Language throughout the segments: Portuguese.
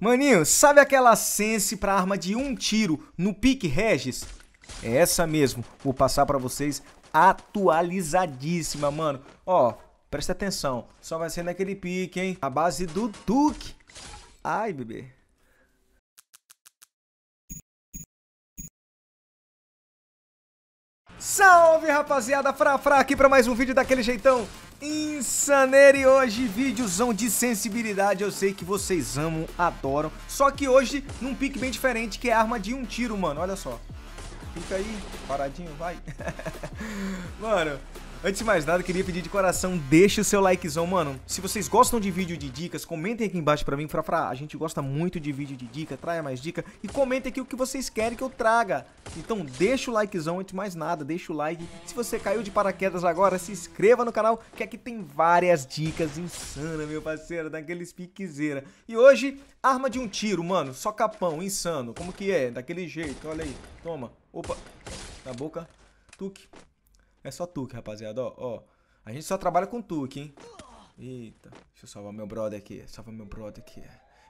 Maninho, sabe aquela sense para arma de um tiro no pique Regis? É essa mesmo, vou passar para vocês atualizadíssima, mano. Ó, presta atenção, só vai ser naquele pique, hein? A base do Duke. Ai, bebê. Salve, rapaziada! fra aqui para mais um vídeo daquele jeitão. Insanery hoje, vídeozão de sensibilidade, eu sei que vocês amam, adoram, só que hoje num pique bem diferente, que é arma de um tiro, mano, olha só. Fica aí, paradinho, vai. mano, Antes de mais nada, queria pedir de coração, deixa o seu likezão, mano. Se vocês gostam de vídeo de dicas, comentem aqui embaixo pra mim, frá. a gente gosta muito de vídeo de dica, traia mais dica, e comentem aqui o que vocês querem que eu traga. Então deixa o likezão, antes de mais nada, deixa o like. Se você caiu de paraquedas agora, se inscreva no canal, que aqui tem várias dicas insanas, meu parceiro, daqueles piquezeira. E hoje, arma de um tiro, mano, só capão, insano, como que é? Daquele jeito, olha aí, toma, opa, na boca, tuque. É só Tuque, rapaziada, ó, ó. A gente só trabalha com Tuque, hein? Eita, deixa eu salvar meu brother aqui, salva meu brother aqui.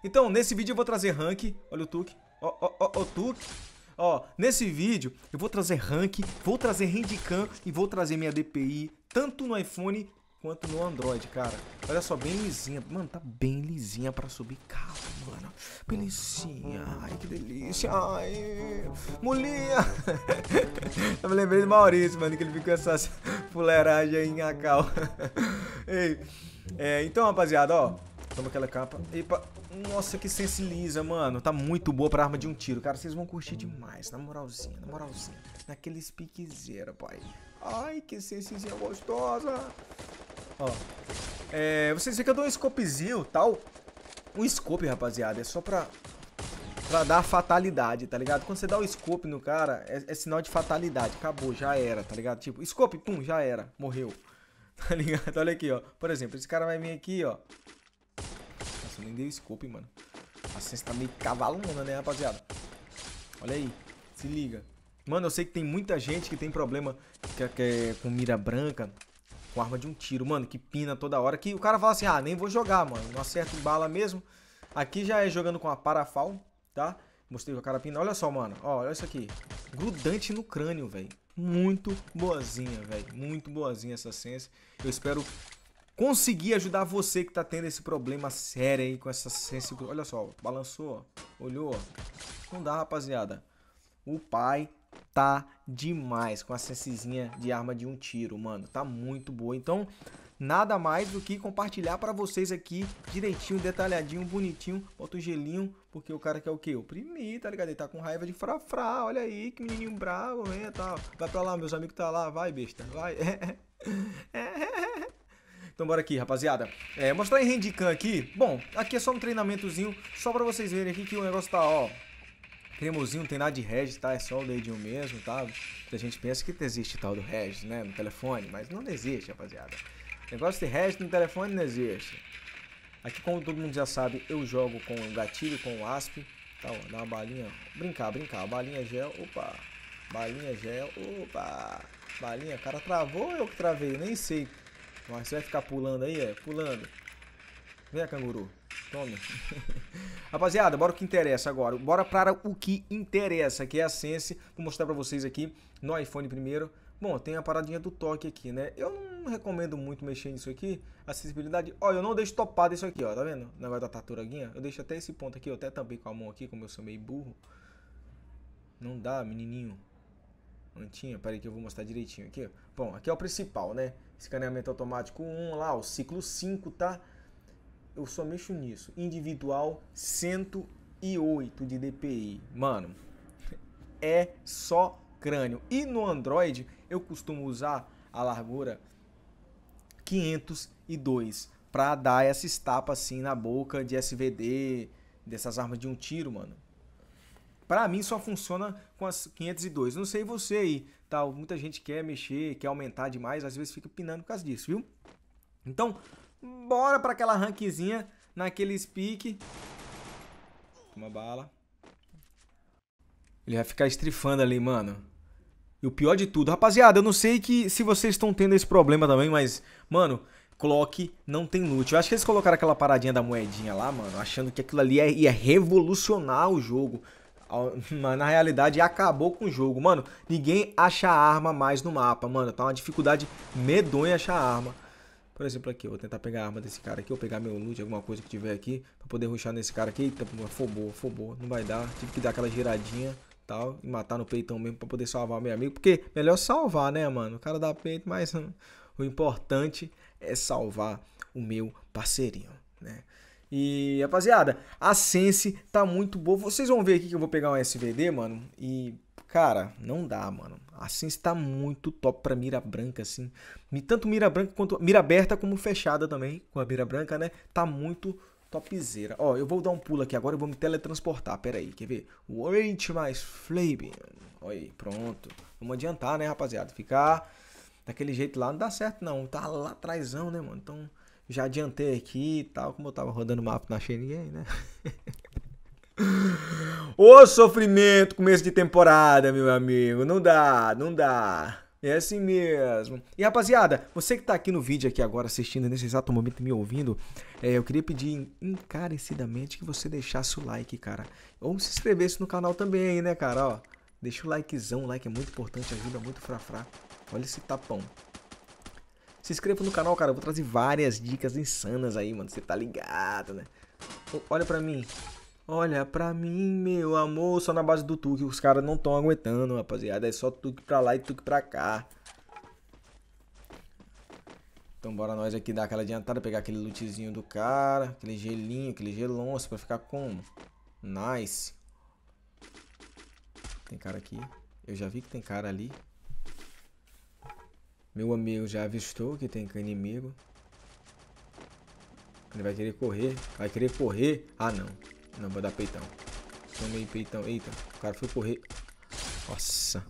Então, nesse vídeo eu vou trazer rank, olha o Tuque, ó, ó, ó, ó, Tuque. Ó, nesse vídeo eu vou trazer rank, vou trazer handicam e vou trazer minha DPI, tanto no iPhone quanto no Android, cara. Olha só, bem lisinha. Mano, tá bem lisinha pra subir carro, mano. Belicinha. Ai, que delícia. Ai, molinha. Eu me lembrei do Maurício, mano, que ele fica com essas fuleiragens aí em Acau. Ei, é, então, rapaziada, ó. Toma aquela capa. Epa. Nossa, que sense lisa, mano. Tá muito boa pra arma de um tiro. Cara, vocês vão curtir demais. Na moralzinha, na moralzinha. Naqueles piquezeira, pai. Ai, que sensezinha gostosa. Ó. É, vocês veem que eu dou um scopezinho tal. Um scope, rapaziada, é só pra, pra dar fatalidade, tá ligado? Quando você dá o um scope no cara, é, é sinal de fatalidade. Acabou, já era, tá ligado? Tipo, scope, pum, já era, morreu. Tá ligado? Olha aqui, ó. Por exemplo, esse cara vai vir aqui, ó. Nossa, nem deu scope, mano. A ciência tá meio cavalona, né, rapaziada? Olha aí. Se liga. Mano, eu sei que tem muita gente que tem problema que, que, é com mira branca com arma de um tiro, mano, que pina toda hora. Que o cara fala assim, ah, nem vou jogar, mano. Não acerto bala mesmo. Aqui já é jogando com a parafal, tá? Mostrei o cara pina. Olha só, mano. Ó, olha isso aqui. Grudante no crânio, velho. Muito boazinha, velho. Muito boazinha essa sense. Eu espero conseguir ajudar você que tá tendo esse problema sério aí com essa sense. Olha só, balançou, Olhou, Não dá, rapaziada. O pai tá demais com a sensezinha de arma de um tiro, mano. Tá muito boa. Então, nada mais do que compartilhar para vocês aqui direitinho, detalhadinho, bonitinho. Bota um gelinho, porque o cara quer o quê? Oprimir, tá ligado? Ele tá com raiva de frá Olha aí, que menininho bravo, né? Tá, vai pra lá, meus amigos tá lá. Vai, besta, vai. Então bora aqui, rapaziada. É, mostrar em Handicam aqui. Bom, aqui é só um treinamentozinho, só pra vocês verem aqui que o negócio tá, ó, Cremosinho não tem nada de Regis, tá? É só o dedinho mesmo, tá? A gente pensa que existe tal do Regis, né? No telefone, mas não existe, rapaziada. negócio de Regis no telefone não existe. Aqui, como todo mundo já sabe, eu jogo com o gatilho, com o asp. Tá, ó, dá uma balinha. Brincar, brincar. Balinha gel, opa. Balinha gel, opa. Balinha, cara travou eu que travei? Nem sei. Mas você vai ficar pulando aí, é? Pulando. Vem, canguru. Tome. Rapaziada, bora o que interessa agora. Bora para o que interessa, que é a Sense. Vou mostrar para vocês aqui no iPhone primeiro. Bom, tem a paradinha do toque aqui, né? Eu não recomendo muito mexer nisso aqui. Acessibilidade. Ó, eu não deixo topado isso aqui, ó. Tá vendo? O negócio da tartaruguinha. Eu deixo até esse ponto aqui. Eu até tampei com a mão aqui, como eu sou meio burro. Não dá, menininho. Antinha, peraí que eu vou mostrar direitinho aqui. Bom, aqui é o principal, né? Escaneamento automático 1 lá, o ciclo 5, tá? eu só mexo nisso. Individual 108 de DPI. Mano, é só crânio. E no Android eu costumo usar a largura 502 para dar essa tapas assim na boca de SVD, dessas armas de um tiro, mano. Para mim só funciona com as 502. Não sei você aí, tal. Tá? Muita gente quer mexer, quer aumentar demais, às vezes fica pinando por causa disso, viu? Então, Bora para aquela rankzinha, naquele speak. Uma bala. Ele vai ficar estrifando ali, mano. E o pior de tudo, rapaziada, eu não sei que se vocês estão tendo esse problema também, mas, mano, clock não tem loot. Eu acho que eles colocaram aquela paradinha da moedinha lá, mano, achando que aquilo ali é, ia revolucionar o jogo. Mas na realidade acabou com o jogo, mano. Ninguém acha arma mais no mapa, mano. Tá uma dificuldade medonha achar arma. Por exemplo, aqui, eu vou tentar pegar a arma desse cara aqui, ou pegar meu loot, alguma coisa que tiver aqui, pra poder ruxar nesse cara aqui. Eita, fobou afobou, não vai dar. Tive que dar aquela giradinha tal, e matar no peitão mesmo pra poder salvar meu amigo. Porque melhor salvar, né, mano? O cara dá peito, mas o importante é salvar o meu parceirinho, né? E, rapaziada, a Sense tá muito boa. Vocês vão ver aqui que eu vou pegar um SVD, mano. E, cara, não dá, mano. A Sense tá muito top pra mira branca, assim. Tanto mira branca quanto mira aberta como fechada também, com a mira branca, né? Tá muito topzera. Ó, eu vou dar um pulo aqui agora e vou me teletransportar. Pera aí, quer ver? Wait mais flame. Olha aí, pronto. Vamos adiantar, né, rapaziada? Ficar daquele jeito lá não dá certo, não. Tá lá atrásão, né, mano? Então... Já adiantei aqui e tal, como eu tava rodando o mapa, não achei ninguém, né? Ô sofrimento, começo de temporada, meu amigo. Não dá, não dá. É assim mesmo. E rapaziada, você que tá aqui no vídeo aqui agora assistindo nesse exato momento me ouvindo, é, eu queria pedir encarecidamente que você deixasse o like, cara. Ou se inscrevesse no canal também, né, cara? Ó, deixa o likezão, o like é muito importante, ajuda muito o Frafrá. Olha esse tapão. Se inscreva no canal, cara. Eu vou trazer várias dicas insanas aí, mano. Você tá ligado, né? Olha pra mim. Olha pra mim, meu amor. Só na base do tuque. Os caras não tão aguentando, rapaziada. É só tuque pra lá e tuque pra cá. Então bora nós aqui dar aquela adiantada, pegar aquele lootzinho do cara, aquele gelinho, aquele gelonço pra ficar como? Nice. Tem cara aqui. Eu já vi que tem cara ali. Meu amigo já avistou que tem inimigo. Ele vai querer correr. Vai querer correr. Ah, não. Não, vou dar peitão. Tomei peitão. Eita, o cara foi correr. Nossa.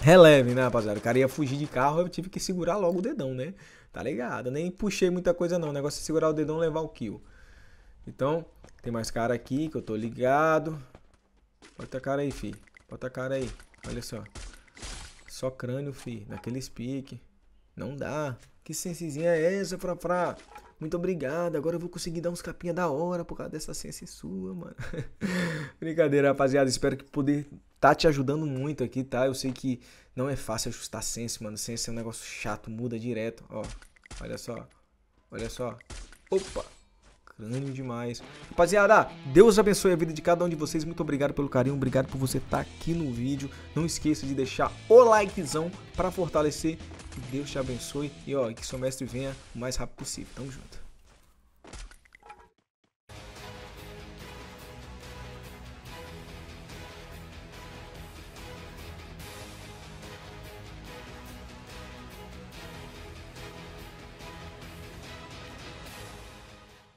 Releve, né, rapaziada? O cara ia fugir de carro, eu tive que segurar logo o dedão, né? Tá ligado? Nem puxei muita coisa, não. O negócio é segurar o dedão e levar o kill. Então, tem mais cara aqui que eu tô ligado. Bota a cara aí, fi. Bota a cara aí. Olha só. Só crânio, fi. Naqueles pique. Não dá. Que sensezinha é essa, Frafrá? Muito obrigado. Agora eu vou conseguir dar uns capinha da hora por causa dessa ciência sua, mano. Brincadeira, rapaziada. Espero que poder tá te ajudando muito aqui, tá? Eu sei que não é fácil ajustar sense, mano. Sense é um negócio chato, muda direto. Ó, olha só. Olha só. Opa! Grande demais. Rapaziada, Deus abençoe a vida de cada um de vocês. Muito obrigado pelo carinho, obrigado por você estar tá aqui no vídeo. Não esqueça de deixar o likezão para fortalecer. Que Deus te abençoe e ó, que seu mestre venha o mais rápido possível. Tamo junto.